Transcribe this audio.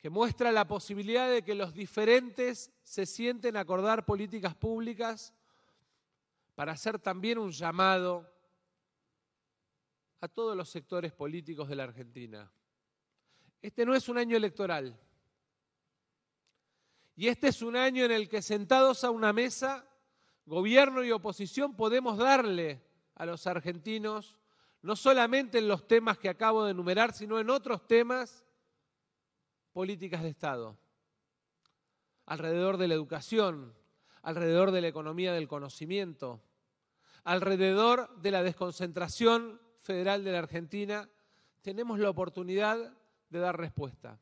que muestra la posibilidad de que los diferentes se sienten a acordar políticas públicas para hacer también un llamado a todos los sectores políticos de la Argentina. Este no es un año electoral. Y este es un año en el que sentados a una mesa, gobierno y oposición, podemos darle a los argentinos, no solamente en los temas que acabo de enumerar, sino en otros temas, políticas de Estado, alrededor de la educación, alrededor de la economía del conocimiento, alrededor de la desconcentración federal de la Argentina, tenemos la oportunidad de dar respuesta.